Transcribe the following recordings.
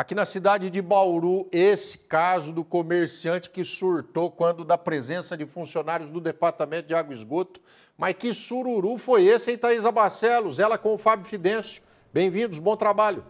Aqui na cidade de Bauru, esse caso do comerciante que surtou quando da presença de funcionários do Departamento de Água e Esgoto. Mas que sururu foi esse, hein, Thaisa Barcelos? Ela com o Fábio Fidêncio. Bem-vindos, bom trabalho.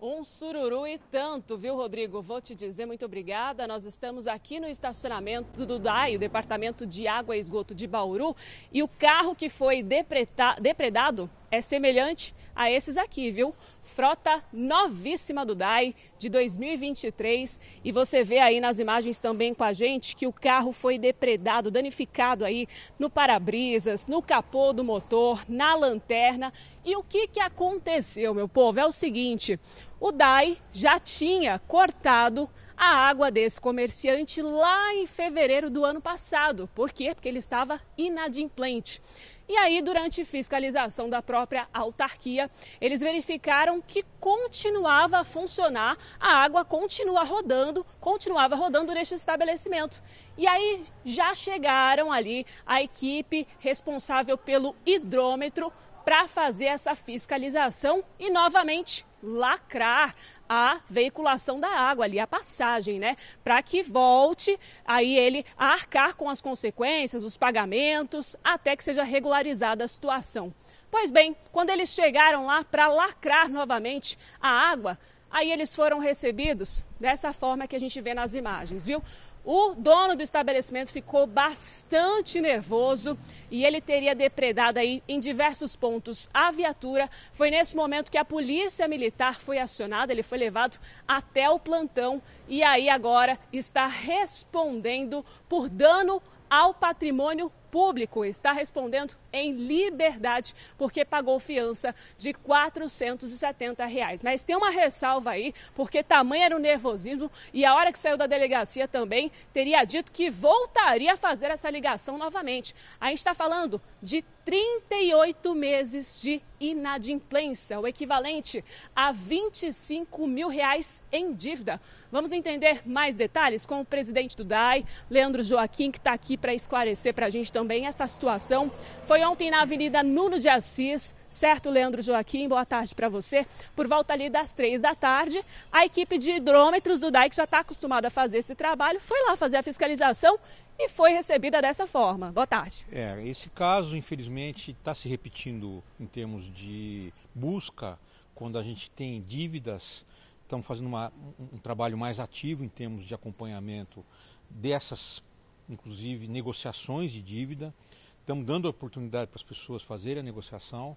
Um sururu e tanto, viu, Rodrigo? Vou te dizer muito obrigada. Nós estamos aqui no estacionamento do DAI, o Departamento de Água e Esgoto de Bauru, e o carro que foi depredado é semelhante a esses aqui, viu? Frota novíssima do DAI de 2023. E você vê aí nas imagens também com a gente que o carro foi depredado, danificado aí no para-brisas, no capô do motor, na lanterna. E o que, que aconteceu, meu povo? É o seguinte: o DAI já tinha cortado a água desse comerciante lá em fevereiro do ano passado. Por quê? Porque ele estava inadimplente. E aí, durante fiscalização da própria autarquia, eles verificaram que continuava a funcionar, a água continua rodando, continuava rodando neste estabelecimento. E aí já chegaram ali a equipe responsável pelo hidrômetro para fazer essa fiscalização e novamente lacrar a veiculação da água ali, a passagem, né? Para que volte aí ele a arcar com as consequências, os pagamentos, até que seja regularizada a situação. Pois bem, quando eles chegaram lá para lacrar novamente a água, aí eles foram recebidos dessa forma que a gente vê nas imagens, viu? O dono do estabelecimento ficou bastante nervoso e ele teria depredado aí em diversos pontos a viatura. Foi nesse momento que a polícia militar foi acionada, ele foi levado até o plantão e aí agora está respondendo por dano ao patrimônio público está respondendo em liberdade porque pagou fiança de 470 reais. Mas tem uma ressalva aí, porque tamanho era o nervosismo e a hora que saiu da delegacia também teria dito que voltaria a fazer essa ligação novamente. A gente está falando de 38 meses de inadimplência, o equivalente a 25 mil reais em dívida. Vamos entender mais detalhes com o presidente do DAI, Leandro Joaquim, que está aqui para esclarecer para a gente também também essa situação. Foi ontem na Avenida Nuno de Assis, certo, Leandro Joaquim? Boa tarde para você. Por volta ali das três da tarde, a equipe de hidrômetros do DAIC já está acostumada a fazer esse trabalho, foi lá fazer a fiscalização e foi recebida dessa forma. Boa tarde. É, esse caso, infelizmente, está se repetindo em termos de busca, quando a gente tem dívidas, estamos fazendo uma, um trabalho mais ativo em termos de acompanhamento dessas inclusive negociações de dívida. Estamos dando oportunidade para as pessoas fazerem a negociação.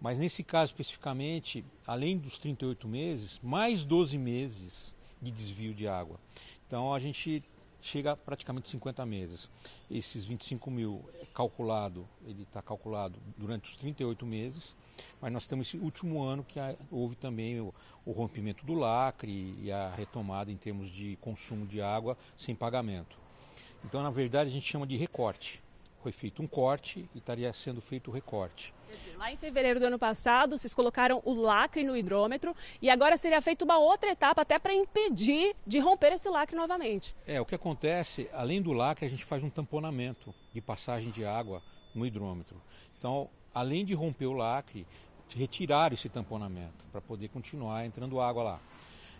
Mas nesse caso especificamente, além dos 38 meses, mais 12 meses de desvio de água. Então a gente chega a praticamente 50 meses. Esses 25 mil é calculado, ele está calculado durante os 38 meses, mas nós temos esse último ano que houve também o, o rompimento do lacre e a retomada em termos de consumo de água sem pagamento. Então, na verdade, a gente chama de recorte. Foi feito um corte e estaria sendo feito o recorte. Lá em fevereiro do ano passado, vocês colocaram o lacre no hidrômetro e agora seria feita uma outra etapa até para impedir de romper esse lacre novamente. É, o que acontece, além do lacre, a gente faz um tamponamento de passagem de água no hidrômetro. Então, além de romper o lacre, retiraram esse tamponamento para poder continuar entrando água lá.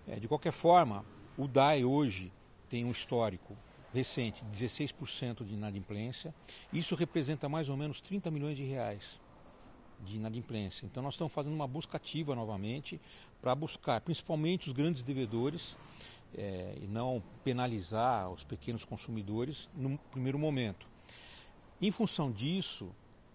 É, de qualquer forma, o DAE hoje tem um histórico recente, 16% de inadimplência. Isso representa mais ou menos 30 milhões de reais de inadimplência. Então nós estamos fazendo uma busca ativa novamente para buscar principalmente os grandes devedores é, e não penalizar os pequenos consumidores no primeiro momento. Em função disso,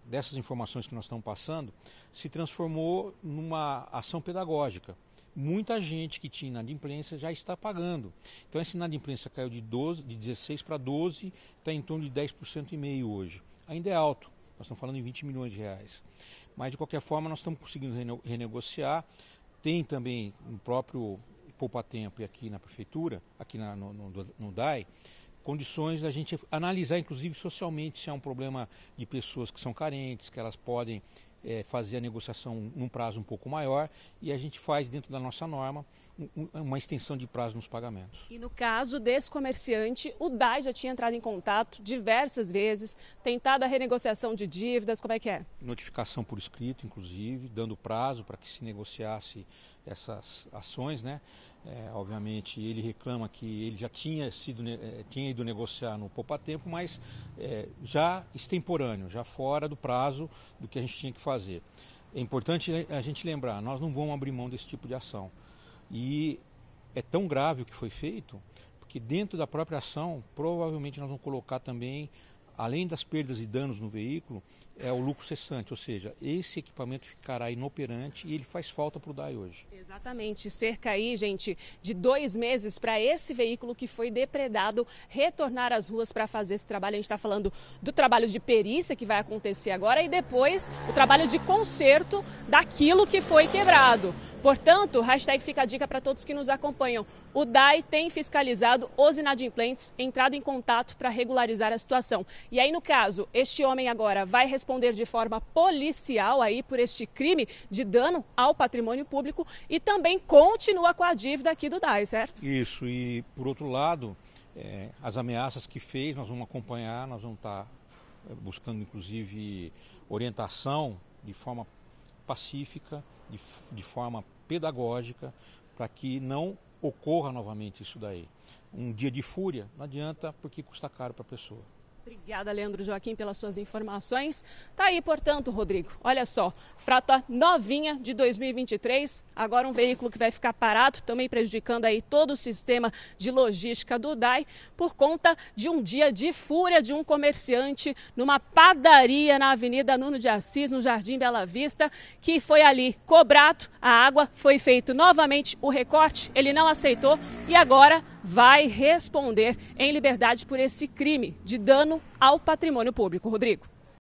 dessas informações que nós estamos passando, se transformou numa ação pedagógica muita gente que tinha inadimplência já está pagando. Então essa inadimplência caiu de 12, de 16 para 12, está em torno de 10% e meio hoje. Ainda é alto. Nós estamos falando em 20 milhões de reais. Mas de qualquer forma nós estamos conseguindo rene renegociar. Tem também no próprio Poupa Tempo e aqui na prefeitura, aqui na, no, no, no DAI, condições da gente analisar, inclusive socialmente, se é um problema de pessoas que são carentes, que elas podem é, fazer a negociação num prazo um pouco maior e a gente faz dentro da nossa norma uma extensão de prazo nos pagamentos. E no caso desse comerciante, o DAI já tinha entrado em contato diversas vezes, tentado a renegociação de dívidas, como é que é? Notificação por escrito, inclusive, dando prazo para que se negociasse essas ações, né? É, obviamente ele reclama que ele já tinha sido é, tinha ido negociar no poupatempo, mas é, já extemporâneo, já fora do prazo do que a gente tinha que fazer. É importante a gente lembrar, nós não vamos abrir mão desse tipo de ação. E é tão grave o que foi feito, porque dentro da própria ação, provavelmente nós vamos colocar também Além das perdas e danos no veículo, é o lucro cessante, ou seja, esse equipamento ficará inoperante e ele faz falta para o DAI hoje. Exatamente, cerca aí, gente, de dois meses para esse veículo que foi depredado retornar às ruas para fazer esse trabalho. A gente está falando do trabalho de perícia que vai acontecer agora e depois o trabalho de conserto daquilo que foi quebrado. Portanto, hashtag fica a dica para todos que nos acompanham. O DAI tem fiscalizado os inadimplentes, entrado em contato para regularizar a situação. E aí, no caso, este homem agora vai responder de forma policial aí por este crime de dano ao patrimônio público e também continua com a dívida aqui do DAI, certo? Isso, e por outro lado, é, as ameaças que fez, nós vamos acompanhar, nós vamos estar tá, é, buscando, inclusive, orientação de forma pacífica, de, de forma pedagógica, para que não ocorra novamente isso daí. Um dia de fúria não adianta porque custa caro para a pessoa. Obrigada, Leandro Joaquim, pelas suas informações. Tá aí, portanto, Rodrigo, olha só, frata novinha de 2023, agora um veículo que vai ficar parado, também prejudicando aí todo o sistema de logística do DAI, por conta de um dia de fúria de um comerciante numa padaria na Avenida Nuno de Assis, no Jardim Bela Vista, que foi ali cobrado a água, foi feito novamente o recorte, ele não aceitou e agora vai responder em liberdade por esse crime de dano ao patrimônio público. Rodrigo.